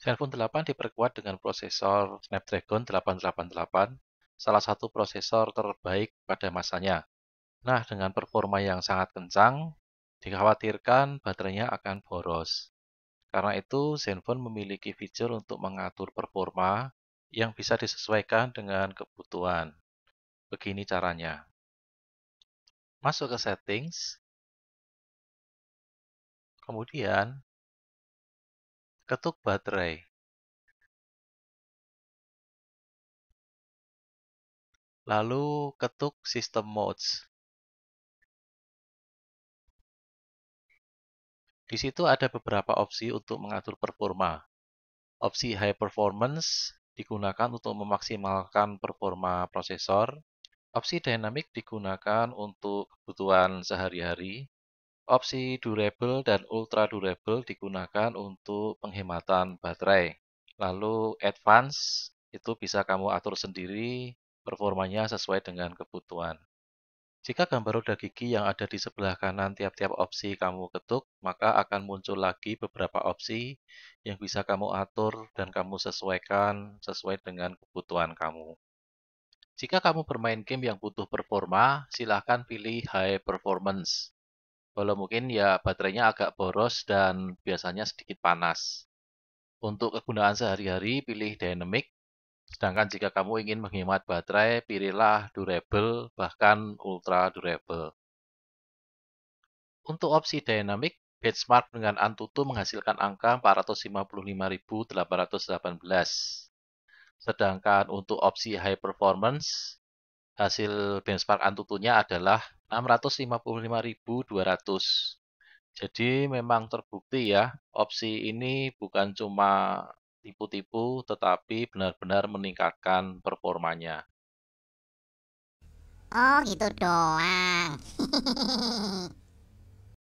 Zenfone 8 diperkuat dengan prosesor Snapdragon 888, salah satu prosesor terbaik pada masanya. Nah, dengan performa yang sangat kencang, dikhawatirkan baterainya akan boros. Karena itu, Zenfone memiliki fitur untuk mengatur performa yang bisa disesuaikan dengan kebutuhan. Begini caranya masuk ke settings, kemudian ketuk baterai. Lalu ketuk system modes. Di situ ada beberapa opsi untuk mengatur performa. Opsi high performance digunakan untuk memaksimalkan performa prosesor. Opsi dynamic digunakan untuk kebutuhan sehari-hari, opsi durable dan ultra durable digunakan untuk penghematan baterai. Lalu advance itu bisa kamu atur sendiri performanya sesuai dengan kebutuhan. Jika gambar roda gigi yang ada di sebelah kanan tiap-tiap opsi kamu ketuk, maka akan muncul lagi beberapa opsi yang bisa kamu atur dan kamu sesuaikan sesuai dengan kebutuhan kamu. Jika kamu bermain game yang butuh performa, silahkan pilih high performance. Kalau mungkin ya baterainya agak boros dan biasanya sedikit panas. Untuk kegunaan sehari-hari, pilih dynamic. Sedangkan jika kamu ingin menghemat baterai, pilihlah durable, bahkan ultra durable. Untuk opsi dynamic, benchmark dengan Antutu menghasilkan angka 455.818. Sedangkan untuk opsi high performance, hasil benchmark Antutunya adalah 655.200. Jadi memang terbukti ya, opsi ini bukan cuma tipu-tipu, tetapi benar-benar meningkatkan performanya. Oh gitu doang.